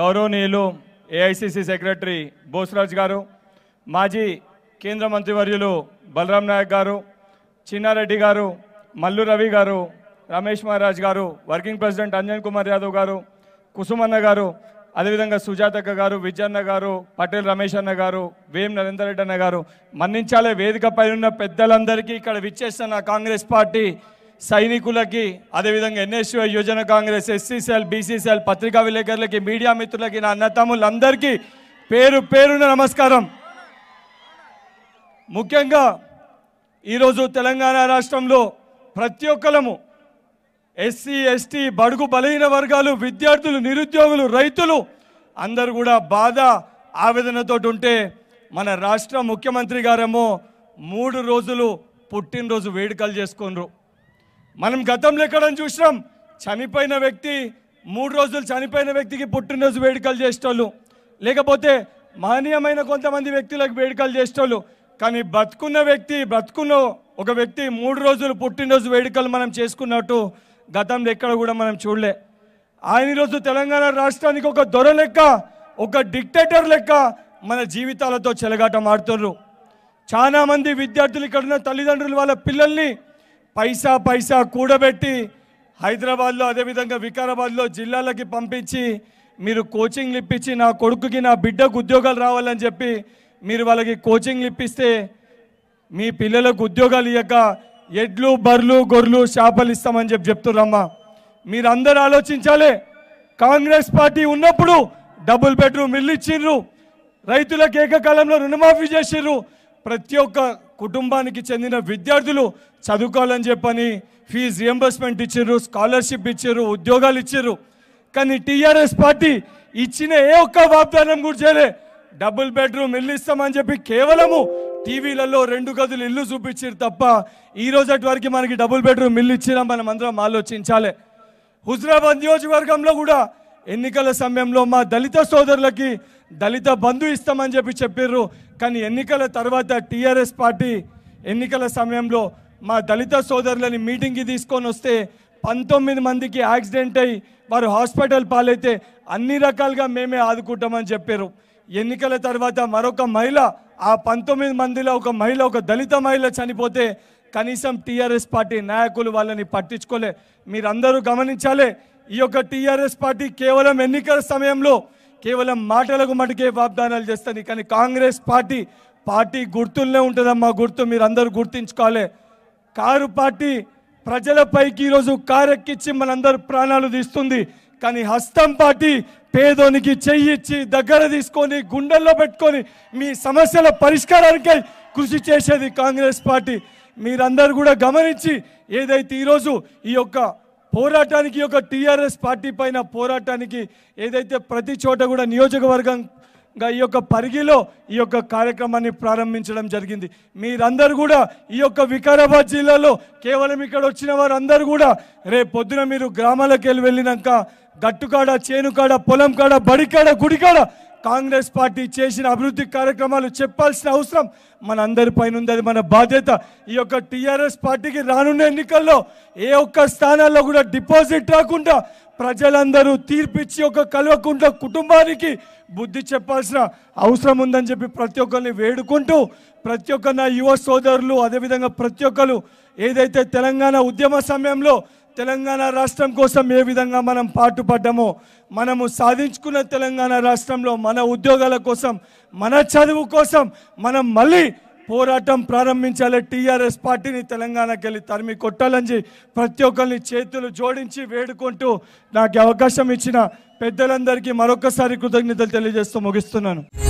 గౌరవనీయులు AICC secretary బోస్రాజ్ గారు మాజీ కేంద్ర మంత్రివర్యులు బలరాం నాయక్ గారు చిన్నారెడ్డి గారు మల్లు రవి గారు రమేష్ మహారాజ్ గారు వర్కింగ్ ప్రెసిడెంట్ అంజన్ కుమార్ యాదవ్ గారు కుసుమన్న గారు అదేవిధంగా సుజాతక్క గారు విజయన్న గారు పటేల్ రమేష్ అన్న గారు వేం నరేందర్ రెడ్డి అన్న గారు మన్నించాలే వేదికపై ఉన్న పెద్దలందరికీ ఇక్కడ విచ్చేస్తున్న కాంగ్రెస్ పార్టీ సైనికులకి అదేవిధంగా ఎన్ఎస్యూ యువజన కాంగ్రెస్ ఎస్సీసీఎల్ బీసీసీఎల్ పత్రికా విలేకరులకి మీడియా మిత్రులకి నా అన్నతమ్ములందరికీ పేరు పేరున నమస్కారం ముఖ్యంగా ఈరోజు తెలంగాణ రాష్ట్రంలో ప్రతి ఒక్కరము ఎస్సీ ఎస్టీ బడుగు బలహీన వర్గాలు విద్యార్థులు నిరుద్యోగులు రైతులు అందరు కూడా బాధ ఆవేదనతో ఉంటే మన రాష్ట్ర ముఖ్యమంత్రి గారేమో మూడు రోజులు పుట్టినరోజు వేడుకలు చేసుకున్నారు మనం గతంలో ఎక్కడని చూసినాం చనిపోయిన వ్యక్తి మూడు రోజులు చనిపోయిన వ్యక్తికి పుట్టినరోజు వేడుకలు చేసేటోళ్ళు లేకపోతే మహనీయమైన కొంతమంది వ్యక్తులకు వేడుకలు చేసేటోళ్ళు కానీ బతుకున్న వ్యక్తి బ్రతుకున్న ఒక వ్యక్తి మూడు రోజులు పుట్టినరోజు వేడుకలు మనం చేసుకున్నట్టు గతంలో ఎక్కడ కూడా మనం చూడలే ఆయన రోజు తెలంగాణ రాష్ట్రానికి ఒక దొర లెక్క ఒక డిక్టేటర్ లెక్క మన జీవితాలతో చెలగాటం ఆడుతున్నారు చాలామంది విద్యార్థులు ఇక్కడ ఉన్న తల్లిదండ్రులు వాళ్ళ పిల్లల్ని పైసా పైసా కూడబెట్టి హైదరాబాద్లో అదేవిధంగా వికారాబాద్లో జిల్లాలకి పంపించి మీరు కోచింగ్లు ఇప్పించి నా కొడుకుకి నా బిడ్డకు ఉద్యోగాలు రావాలని చెప్పి మీరు వాళ్ళకి కోచింగ్లు ఇప్పిస్తే మీ పిల్లలకు ఉద్యోగాలు ఇవ్వక ఎడ్లు బర్లు గొర్రెలు చేపలు ఇస్తామని చెప్పి చెప్తున్నారమ్మా మీరందరూ ఆలోచించాలి కాంగ్రెస్ పార్టీ ఉన్నప్పుడు డబుల్ బెడ్రూమ్ ఇల్లు ఇచ్చిర్రు రైతులకు ఏకకాలంలో రుణమాఫీ చేసిర్రు ప్రతి ఒక్క కుటుంబానికి చెందిన విద్యార్థులు చదువుకోవాలని చెప్పని ఫీజు రియంబర్స్మెంట్ ఇచ్చారు స్కాలర్షిప్ ఇచ్చారు ఉద్యోగాలు ఇచ్చారు కానీ టీఆర్ఎస్ పార్టీ ఇచ్చిన ఏ ఒక్క వాగ్దానం కూడా చేయలే డబుల్ బెడ్రూమ్ ఇల్లు ఇస్తామని చెప్పి కేవలము టీవీలలో రెండు గదులు ఇల్లు చూపించారు తప్ప ఈ రోజటి వరకు మనకి డబుల్ బెడ్రూమ్ ఇల్లు ఇచ్చినా మనం అందరం ఆలోచించాలి హుజరాబాద్ నియోజకవర్గంలో కూడా ఎన్నికల సమయంలో మా దళిత సోదరులకి దళిత బంధు ఇస్తామని చెప్పి చెప్పారు కానీ ఎన్నికల తర్వాత టీఆర్ఎస్ పార్టీ ఎన్నికల సమయంలో మా దళిత సోదరులని మీటింగ్కి తీసుకొని వస్తే పంతొమ్మిది మందికి యాక్సిడెంట్ అయ్యి వారు హాస్పిటల్ పాలైతే అన్ని రకాలుగా మేమే ఆదుకుంటామని చెప్పారు ఎన్నికల తర్వాత మరొక మహిళ ఆ పంతొమ్మిది మందిలో ఒక మహిళ ఒక దళిత మహిళ చనిపోతే కనీసం టీఆర్ఎస్ పార్టీ నాయకులు వాళ్ళని పట్టించుకోలే మీరందరూ గమనించాలే ఈ యొక్క టీఆర్ఎస్ పార్టీ కేవలం ఎన్నికల సమయంలో కేవలం మాటలకు మటుకే వాగ్దానాలు చేస్తుంది కానీ కాంగ్రెస్ పార్టీ పార్టీ గుర్తులనే ఉంటుందమ్మా గుర్తు మీరు అందరూ గుర్తించుకోవాలి కారు పార్టీ ప్రజలపైకి ఈరోజు కారెక్కిచ్చి మనందరూ ప్రాణాలు తీస్తుంది కానీ హస్తం పార్టీ పేదోనికి చెయ్యిచ్చి దగ్గర తీసుకొని గుండెల్లో పెట్టుకొని మీ సమస్యల పరిష్కారానికై కృషి చేసేది కాంగ్రెస్ పార్టీ మీరందరూ కూడా గమనించి ఏదైతే ఈరోజు ఈ యొక్క పోరాటానికి ఒక టీఆర్ఎస్ పార్టీ పైన పోరాటానికి ఏదైతే ప్రతి చోట కూడా నియోజకవర్గంగా ఈ యొక్క పరిగిలో ఈ యొక్క కార్యక్రమాన్ని ప్రారంభించడం జరిగింది మీరందరూ కూడా ఈ యొక్క వికారాబాద్ జిల్లాలో కేవలం ఇక్కడ వచ్చిన వారందరూ కూడా రేపు పొద్దున మీరు గ్రామాలకు వెళ్ళి వెళ్ళినాక గట్టుకాడ చేనుకాడ పొలం కాడ బడికాడ గుడికాడ కాంగ్రెస్ పార్టీ చేసిన అభివృద్ధి కార్యక్రమాలు చెప్పాల్సిన అవసరం మన పైన ఉందది మన బాధ్యత ఈ యొక్క టీఆర్ఎస్ పార్టీకి రానున్న ఎన్నికల్లో ఏ ఒక్క స్థానాల్లో కూడా డిపాజిట్ రాకుండా ప్రజలందరూ తీర్పిచ్చి ఒక కలవకుండా కుటుంబానికి బుద్ధి చెప్పాల్సిన అవసరం ఉందని చెప్పి ప్రతి ఒక్కరిని వేడుకుంటూ ప్రతి ఒక్క నా యువ సోదరులు అదేవిధంగా ప్రతి ఒక్కరు ఏదైతే తెలంగాణ ఉద్యమ సమయంలో తెలంగాణ రాష్ట్రం కోసం ఏ విధంగా మనం పాటుపడ్డామో మనము సాధించుకున్న తెలంగాణ రాష్ట్రంలో మన ఉద్యోగాల కోసం మన చదువు కోసం మనం మళ్ళీ పోరాటం ప్రారంభించాలి టీఆర్ఎస్ పార్టీని తెలంగాణకి వెళ్ళి తరిమి కొట్టాలని ప్రతి ఒక్కరిని చేతులు జోడించి వేడుకుంటూ నాకు అవకాశం ఇచ్చిన పెద్దలందరికీ మరొకసారి కృతజ్ఞతలు తెలియజేస్తూ ముగిస్తున్నాను